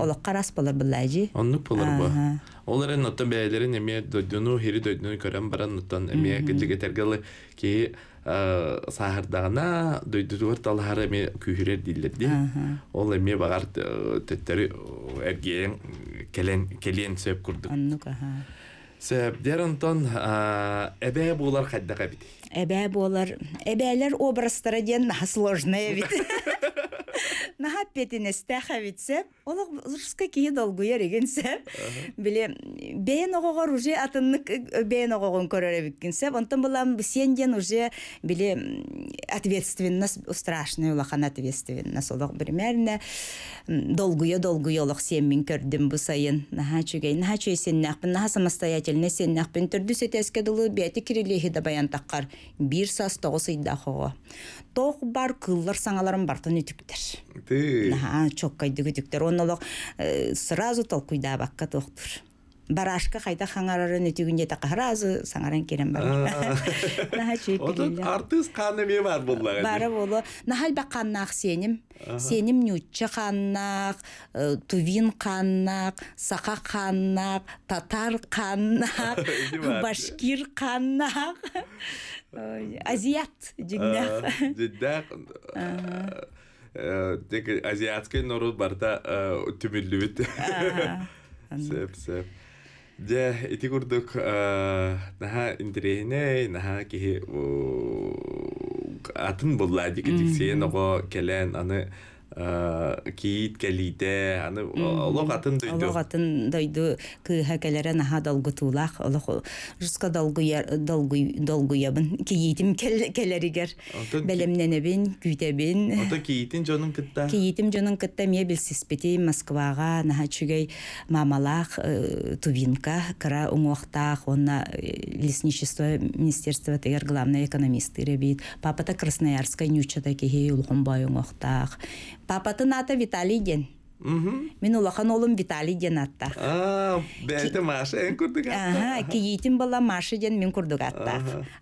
Олы қарас болыр бұл әжі. Онық болыр ба? Олары нұттан бәйелерін әме дөдіну, хері дөдіну көрем баран нұттан әме кілдігі тәргілі ке э, сахардағына дөдіруір талары әме күйірер дейлерді. Ол әме бағар э, төттері әрген келен сөп күрдік. Онық, аха. Сөп, дәр ұнтан, әбе э, бұлар қайдаға бітей. Әбә болар, әбәлер образтары ден сложная (laughs) (laughs) нахаппетинесте хавитсе олог русска кии долгу ерегенсе биле бен огогор уже атыннык э, бен огогон көрөребиккинсе онтон булам сенден уже биле ответственность страшный улахан ответственность олог примерно долгуя долгуя олог мин көрдүм бу сайын наха чүгей наха чүй сеннахпын наха самостоятельный сеннахпын төрдү сөтеске дылы бети кирилехи да баян таккар бир сас тогус ыйдахого тох бар кыллар саңаларым бартын үтүктер ты наха чоккай дүгүдүктөр онолок сразу толкуйдаабакка туохтур барашка хайда хаңарарын үтүгүн жете кахразы саңаран керен бар артыс каны ме бар булла бары болу нахал бак каннак сеним сеним нючча каннак тувин каннак сака каннак татар каннак башкир каннак азият жигнак жигнак тек азиатский народ барта түмүллүбүт сэп сэп де ити курдук наха интерейне наха кихи атын булла дикитиксиен ого келен аны Э, киит кәлите аны олог атын дойду олог атын дойду кыха кәләре наха долгы тулах олог жуска долгы долгы долгы ябын киитим кәләригер бәлемненебин күйтәбин ото киитин жоның кытта киитим жоның кытта мен білсіз бете Москваға наха чүгәй мамалах э, тувинка кара уңохтах онна э, лесничество министерство тегер главный экономист иребит папата красноярска нючата кихи улхумбай уңохтах Папатын аты Виталий ден. Мен улахан олым Виталий ден атта. А, бәйті Маша ен күрдік атта. Кейітім бала Маша ден мен күрдік атта.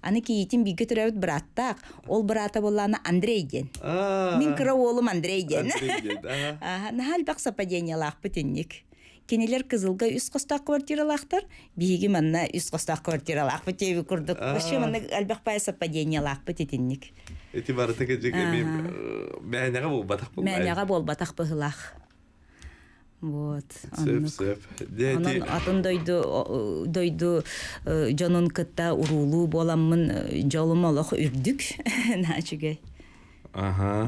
Аны кейітім бігі түрәуіт ол бірата боланы Андрей ден. Мен кіра олым Андрей ден. (laughs) Нахал бақ сападение лақ бүтіннік кенелер кызылга үс костак квартиралахтар биги манна үс костак квартиралахпы теби курдук вообще манна албакпай совпадениялахпы тетинник эти мен мәнәгә бол батак бул мәнәгә бол батак быһылах Вот. Сөп, сөп. Анан атын дойду, дойду э, жонун кытта уруулуу боламмын э, жолум олох үрдүк. (laughs) начуге Ага.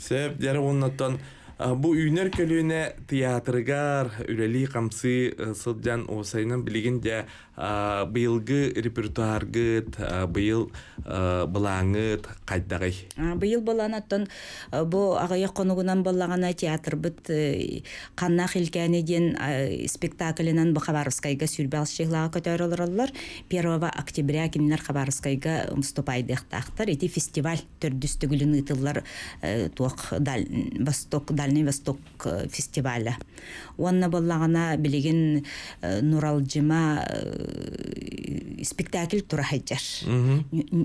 Сөп, дәрі оннаттан... Э, бу үйнер көліне театрыгар үләли қамсы э, сылдан осайынан білеген де э, быйылғы репертуаргыт, быйыл бұлаңыт қайдағай. Быйыл бұланаттан бұ ағайы қонуғынан болағана театр бұт қанна қилкәне ден спектаклінен бұ Хабаровскайға сүрбәл шеғлаға 1 октября кенінер хабаровскайга мұступайды ақтақтар. Эти фестиваль түрдістігілін тоқ Восток Восток э, фестиваля. Уанна боллағана білеген э, э, спектакль тура нурал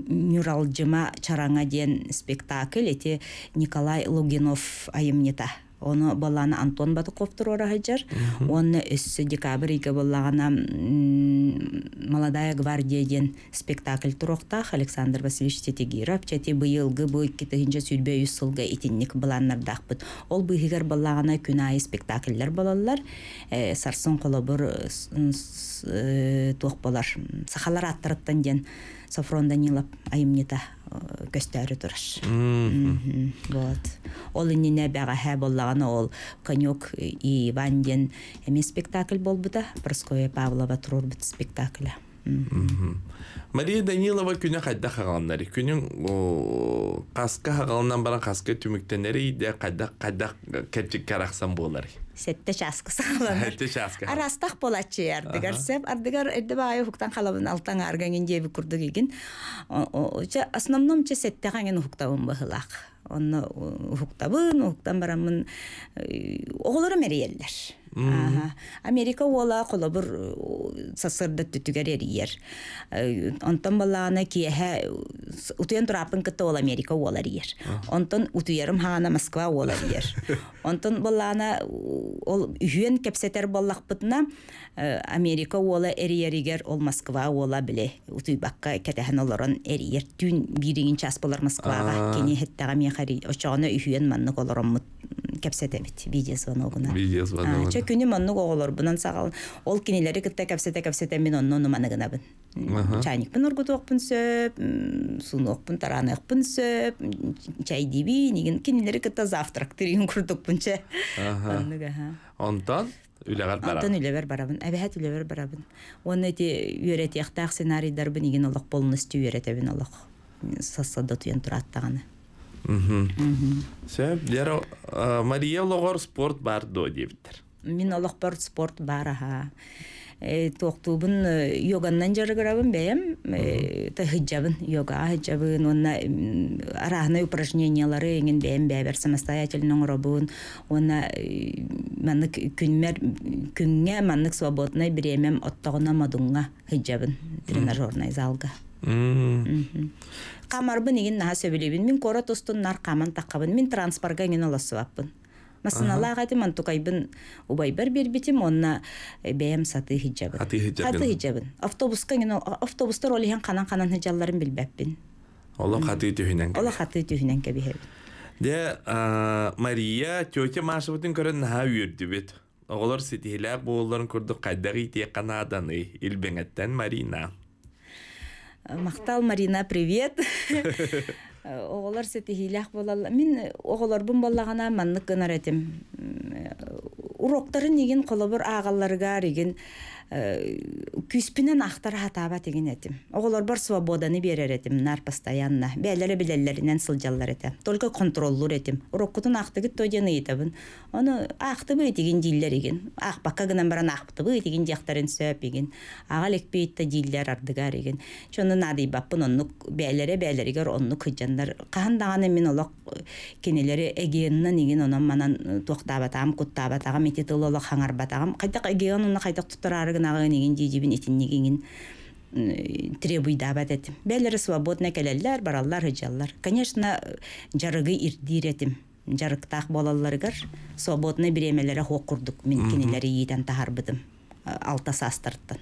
Нуралжима чараңа ден спектакль, эти Николай Лугинов айымнета оны баланы антон батыковтор орахайжар оны өссө декабрьге ике молодая гвардия деген спектакль туроктах александр васильевич тетигиров чети быйылгы быйки тыгынча сүрбе үс сылга итинник буланнардахпыт ол быйгар боллагана күнайы спектакльлер балалар э, сарсын колобур э, э, туох болар сахалар аттырыттан ден софрон данилов айымнита көстәре тұрыш. Вот. Ол ініне бәға хәб оллағаны ол Конюк и Ивандин. Әмен спектакль булды. бұда. Павлова тұрур бұд спектакля. Мария Данилова күнә кайда қағаланнары. Күнің каска қағалынан баран каска түміктенері де кайда кайда кепчик караксам болар. Сетте часка қаланар. Сетте арастак Арастақ болачы ардыгар сәп. Ардыгар әрді бағай хуқтан қалабын алтан арғанген дебі күрдік еген. Основном че сетте қанген хуқтауын бұғылақ. онно хуқтабын, хуқтан барамын. Оғылары мәриелдер. Америка уола қолабыр э, сасырды түтігер әріер. Э, Онтан балағына киэхэ утуян тұрапын кытта ол Америка уола әріер. Онтон утуярым хағана Москва уола ер. (laughs) Онтон балағына ол үйен кепсетер баллақпытына э, Америка уола әріерігер ол Москва уола біле. Утуй баққа кәтәхін оларын Түн бирігін час болар Москваға. Кені хеттаға үйен кепсетебит видеозвоногуна. Видеозвоногуна. че күнү маннук оголор бунан сагал ол кинелери кытта кепсете кепсете мен онно нуманы гына бин. Чайник бин ургутук бин сөп, сунук бин таранык бин сөп, чай диби нигин кинелери кытта завтрак тирин курдук че Онтан үләгәр барабын. Антон үләгәр барабын. Әбәһәт үләгәр барабын. Оны ти үйрәт яктак сценарийдар бин иген олак болнысты үйрәтәбен олак. Сассада туян тураттаганы. Сә, лера Мария логор спорт бар до дебиттер. Мин аллах бар спорт бар ха. Э, Тоқтубын э, йоганнан жарыгырабын бәем, э, та хиджабын, йога хиджабын, онна арахны упражнениялары енген бәем бәбер самостоятельно робын, онна маннык күнмер күнге маннык свободный бремем оттогона мадунга хиджабын тренажерный залга. камарбын иген наһа сөбүлүбүн мин кора тустун нар каман таккабын мин транспортга мин олосуаппын Масынала ағайды ман тукайбын убай бір бер бетім, онна э, бәем саты хиджабын. Аты хиджабын. Аты хиджабын. Автобусқа гену, автобустар ол еген қанан-қанан хиджаларын білбәппін. Ола қаты түхінен кәбі. Ола қаты түхінен Мария, тетя Машабытын көрін наға үйірді бет. Оғылар сетейлі болырын көрді қайдағы итек қанаданы, үлбенеттен Марина. Марина. Э, мактал марина привет (laughs) оголор сети хилях болалла мин э, оголорбун боллагана маннык гынар э, э, этим уроктарын деген колобур аагалларга деген күспинен ахтар хатаба деген этим оголор бар свободаны берер этим нар постоянно бээлере билелеринен сылжаллар эте только контроллур этим уроккутун ахтыгыт тойдены итебин ону ахтыбы деген дииллер эген ахпакка гынан баран ахтыбы деген жактарын сөп эген ага элекпейт да дииллер ардыгар эген чону надыйбаппын оннук бээлере бээлеригер оннук хыджан саннар кахандаан эмин олок кенелери эгееннан игин онон манан э, туохтаабатаам куттаабатагам ити тыл олох хаңарбатагам кайтак эгеон уна кайтак туттараарыгынагын игин дийдибин итиннигигин э, требуйдаабат этим бэлери свободно келеллер бараллар ыжаллар конечно жарыгы ирдир этим жарыктаах болалларыгар свободно биремелере хоқ курдук мен кинелери йиитен тахарбытым э, алта састырттан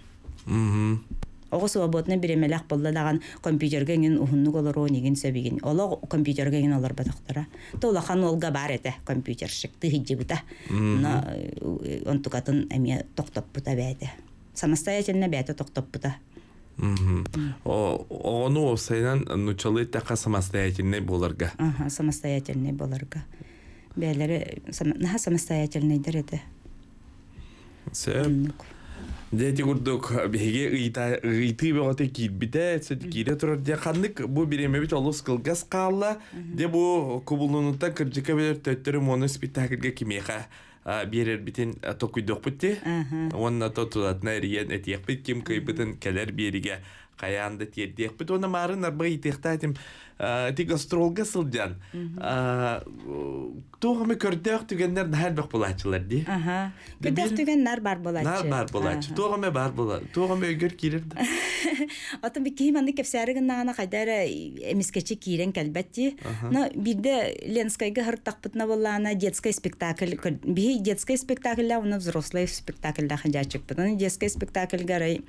Оғы суаботны беремелек болды даған компьютерге ген ухынны голору неген сөбеген. Олы компьютерге ген олар бұдықтыра. Толахан олға бар әті шықты, тыхиджі бұта. Э, тұқатын әме тоқтап бұта бәді. Самостоятельно бәді тоқтап бұта. Оғану сайнан нучалы тақа самостоятельный боларға. Ага, самостоятельный боларға? Бәлері наха самостоятельный дәреді. Сөп. Дети курдук беге ыйты бөгөтө киитбите, сөт кире турар де ханнык бу биреме бит олус кылгас калла, де бу кубулунута кыржыка белер төттөрү мону спектакльге кимеха берер битен токуйдок бутти. Онна тотулатна риен этиек бит ким кыйбытын келер бериге каянды тердек бит. Оны марын арбай итекта этим Э, тик остролга сылдан э, тугамы көрдөх түгеннер нар бак булачылар ди аха көрдөх түген бар булачы нар бар булачы тугамы бар була тугамы өгөр кирер да атын (laughs) бик кем аны кепсәреген нагана кайдара э, эмискечи кирен кәлбәтти но бирде ленскайга хыртак бутна буллана детский спектакль би детский спектакль ла уны взрослый спектакль да ханжачык детский спектакль гарай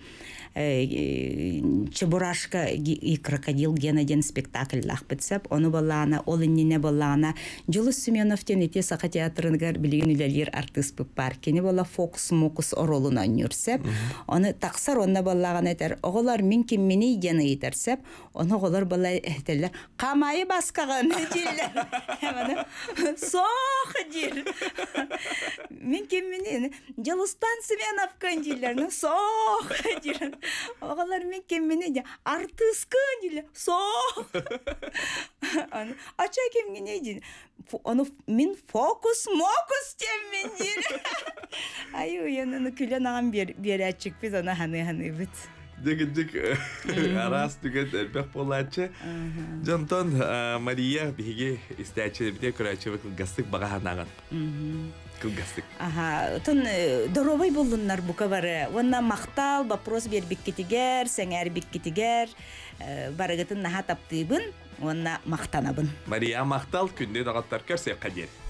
чебурашка и крокодил генаден спектакль уллаахпытсап ону боллаана ол иннине боллаана Жулус Семенов тен ите саха театрынгар билигин үлелер артист бар не балла фокус мокус оролун оннюрсеп оны таксар онна боллаган тер, оголар минки ким мини гени итерсеп оно оголар бола эхтеллер камайы баскаган дилер (laughs) сох дил (laughs) Минки мини Жулустан Семенов кан ну сох дил (laughs) оголар минки ким мини артист кан сох А чай кем не один? Оно мин фокус мокус тем минир. (laughs) (laughs) А ю я на на куля на ам бер берячик пиза на ганы ганы бит. Дыгы дык арас дыгы бер полаче. Джонтон Мария биге истечи бите курачи вы гастык бага ханаган. Кыл гастык. Ага, тон э, доровой булдынлар бу кавары. Вонна мактал бапрос бер бик китигер, сеңер бик китигер. Э, барыгытын наха таптыбын. онна мақтанабын мария мақтал күнде дағаттар көрсе қадет.